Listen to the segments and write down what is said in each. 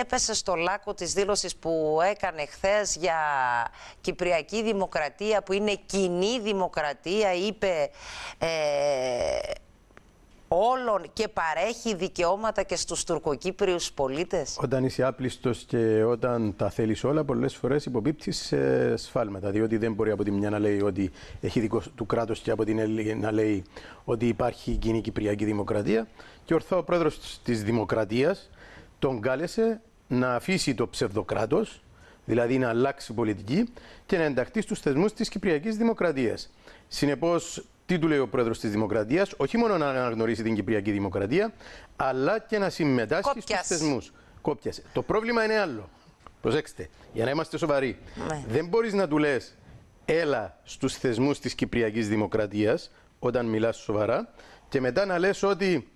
έπεσε στο λάκκο της δήλωσης που έκανε χθες για Κυπριακή Δημοκρατία που είναι κοινή δημοκρατία, είπε ε, όλων και παρέχει δικαιώματα και στους τουρκοκύπριους πολίτες. Όταν είσαι άπλιστος και όταν τα θέλεις όλα, πολλές φορές υποπίπτεις σε σφάλματα, διότι δεν μπορεί από τη μια να λέει ότι έχει δικό του κράτος και από την άλλη να λέει ότι υπάρχει κοινή Κυπριακή Δημοκρατία. Και ορθά ο πρόεδρος της Δημοκρατίας τον κάλεσε να αφήσει το ψευδοκράτος, δηλαδή να αλλάξει πολιτική και να ενταχθεί στους θεσμούς της Κυπριακής Δημοκρατίας. Συνεπώς, τι του λέει ο πρόεδρος της Δημοκρατίας, όχι μόνο να αναγνωρίσει την Κυπριακή Δημοκρατία, αλλά και να συμμετάσχει στους θεσμού. Κόπιασε. Το πρόβλημα είναι άλλο. Προσέξτε, για να είμαστε σοβαροί. Ναι. Δεν μπορείς να του λες, έλα στους θεσμούς της Κυπριακής Δημοκρατίας, όταν μιλάς σοβαρά, και μετά να λες ότι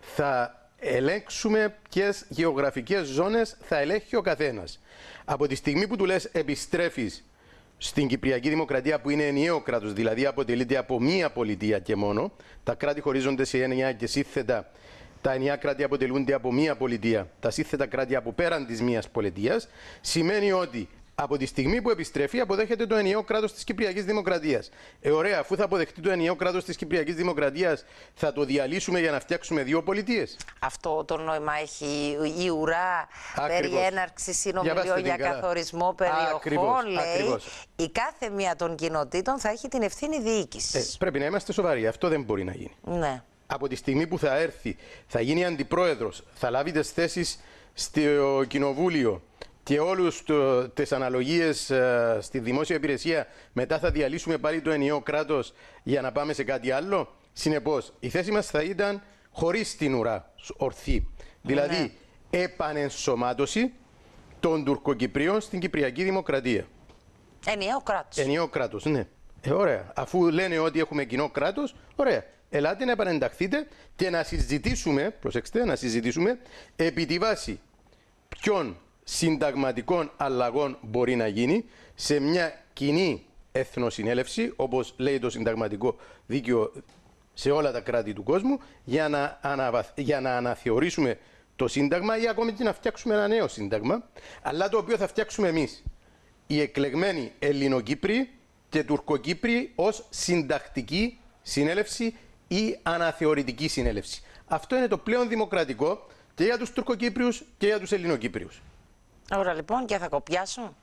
θα ελέγξουμε ποιες γεωγραφικές ζώνες θα ελέγχει ο καθένας. Από τη στιγμή που του λες επιστρέφεις στην Κυπριακή Δημοκρατία που είναι ενιαίο κράτος, δηλαδή αποτελείται από μία πολιτεία και μόνο, τα κράτη χωρίζονται σε ενιαία και σύνθετα. Τα ενιαία κράτη αποτελούνται από μία πολιτεία, τα σύνθετα κράτη από πέραν της μίας πολιτείας. Σημαίνει ότι από τη στιγμή που επιστρέφει, αποδέχεται το ενιαίο κράτος της Κυπριακής Δημοκρατίας. Ε, ωραία, αφού θα αποδεχτεί το ενιαίο κράτος της Κυπριακής Δημοκρατίας, θα το διαλύσουμε για να φτιάξουμε δύο πολιτείες. Αυτό το νόημα έχει η ουρά Ακριβώς. περί έναρξη συνομιλίων για, καθορισμό περιοχών. Λέει, η κάθε μία των κοινοτήτων θα έχει την ευθύνη διοίκησης. Ε, πρέπει να είμαστε σοβαροί. Αυτό δεν μπορεί να γίνει. Ναι. Από τη στιγμή που θα έρθει, θα γίνει αντιπρόεδρος, θα λάβει τις θέσεις στο κοινοβούλιο και όλους τις αναλογίες αναλογίες ε, στη δημόσια υπηρεσία μετά θα διαλύσουμε πάλι το ενιαίο κράτος για να πάμε σε κάτι άλλο. Συνεπώς, η θέση μας θα ήταν χωρίς την ουρά ορθή. Δηλαδή, ναι. επανενσωμάτωση των τουρκοκυπρίων στην Κυπριακή Δημοκρατία. Ενιαίο κράτος. Ενιαίο κράτος. ναι. Ε, ωραία. Αφού λένε ότι έχουμε κοινό κράτος, ωραία. Ελάτε να επανενταχθείτε και να συζητήσουμε, προσέξτε, να συζητήσουμε επί τη βάση ποιον συνταγματικών αλλαγών μπορεί να γίνει σε μια κοινή εθνοσυνέλευση, όπως λέει το συνταγματικό δίκαιο σε όλα τα κράτη του κόσμου, για να, αναβαθ... να αναθεωρήσουμε το Σύνταγμα ή ακόμη και να φτιάξουμε ένα νέο Σύνταγμα, αλλά το οποίο θα φτιάξουμε εμείς, οι εκλεγμένοι Ελληνοκύπροι και Τουρκοκύπροι ως συντακτική συνέλευση ή αναθεωρητική συνέλευση. Αυτό είναι το πλέον δημοκρατικό και για τους Τουρκοκύπριους και για τους Ελληνοκύπριους. Ωραία λοιπόν και θα κοπιάσω.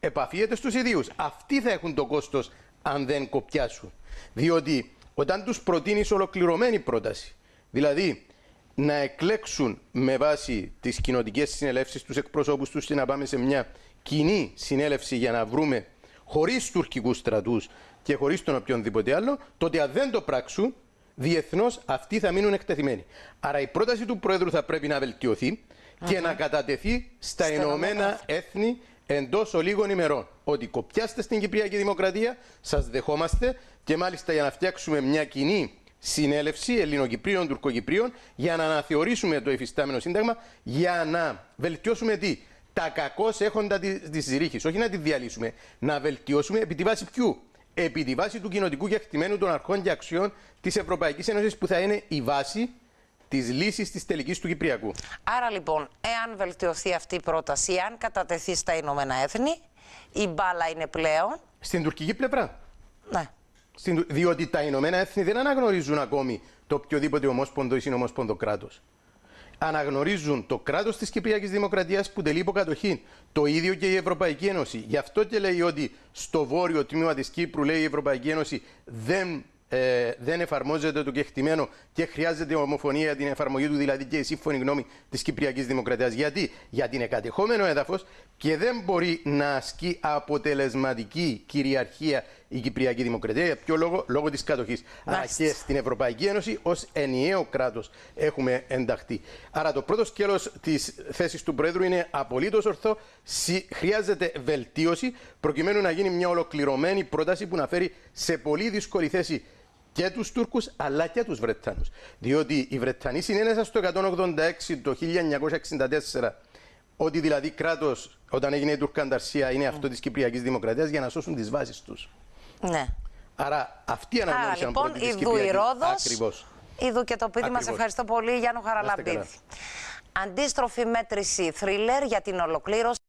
Επαφίεται στους ιδίους. Αυτοί θα έχουν το κόστος αν δεν κοπιάσουν. Διότι όταν τους προτείνεις ολοκληρωμένη πρόταση, δηλαδή να εκλέξουν με βάση τις κοινοτικές συνελεύσεις τους εκπροσώπους τους και να πάμε σε μια κοινή συνέλευση για να βρούμε χωρίς τουρκικούς στρατούς και χωρίς τον οποιονδήποτε άλλο, τότε αν δεν το πράξουν, διεθνώς αυτοί θα μείνουν εκτεθειμένοι. Άρα η πρόταση του Πρόεδρου θα πρέπει να βελτιωθεί και να κατατεθεί στα, Ηνωμένα Έθνη εντός ολίγων ημερών. Ότι κοπιάστε στην Κυπριακή Δημοκρατία, σας δεχόμαστε και μάλιστα για να φτιάξουμε μια κοινή συνέλευση Ελληνοκυπρίων, Τουρκοκυπρίων για να αναθεωρήσουμε το εφιστάμενο σύνταγμα, για να βελτιώσουμε τι. Τα κακώς έχοντα τη ρήχης. Όχι να τη διαλύσουμε. Να βελτιώσουμε επί τη βάση ποιου. Επί τη βάση του κοινοτικού και των αρχών και αξιών της Ευρωπαϊκής Ένωσης που θα είναι η βάση τη λύση της τελικής του Κυπριακού. Άρα λοιπόν, εάν βελτιωθεί αυτή η πρόταση, αν κατατεθεί στα Ηνωμένα Έθνη, η μπάλα είναι πλέον. Στην τουρκική πλευρά. Ναι. Στην... Διότι τα Ηνωμένα Έθνη δεν αναγνωρίζουν ακόμη το οποιοδήποτε ομόσπονδο ή συνομόσπονδο κράτος. Αναγνωρίζουν το κράτος της Κυπριακής Δημοκρατίας που τελεί υποκατοχή. Το ίδιο και η Ευρωπαϊκή Ένωση. Γι' αυτό και λέει ότι στο βόρειο τμήμα της Κύπρου, λέει η Ευρωπαϊκή Ένωση, δεν ε, δεν εφαρμόζεται το κεκτημένο και χρειάζεται ομοφωνία για την εφαρμογή του, δηλαδή και η σύμφωνη γνώμη της Κυπριακής Δημοκρατίας. Γιατί? Γιατί είναι κατεχόμενο έδαφος και δεν μπορεί να ασκεί αποτελεσματική κυριαρχία η Κυπριακή Δημοκρατία. Για ποιο λόγο? Λόγω της κατοχής. Αλλά και στην Ευρωπαϊκή Ένωση ως ενιαίο κράτος έχουμε ενταχθεί. Άρα το πρώτο σκέλος της θέσης του Πρόεδρου είναι απολύτως ορθό. Χρειάζεται βελτίωση προκειμένου να γίνει μια ολοκληρωμένη πρόταση που να φέρει σε πολύ δύσκολη θέση και τους Τούρκους αλλά και τους Βρετανούς. Διότι οι Βρετανοί συνένεσαν στο 186 το 1964 ότι δηλαδή κράτος, όταν έγινε η Τουρκανταρσία είναι αυτό της Κυπριακής Δημοκρατίας για να σώσουν τις βάσεις τους. Ναι. Άρα αυτή λοιπόν, η αναγνώριση λοιπόν, της Κυπριακής. Ακριβώς. και το πείτε, μα Ευχαριστώ πολύ Γιάννου Χαραλαμπίδη. Αντίστροφη μέτρηση θρίλερ για την ολοκλήρωση.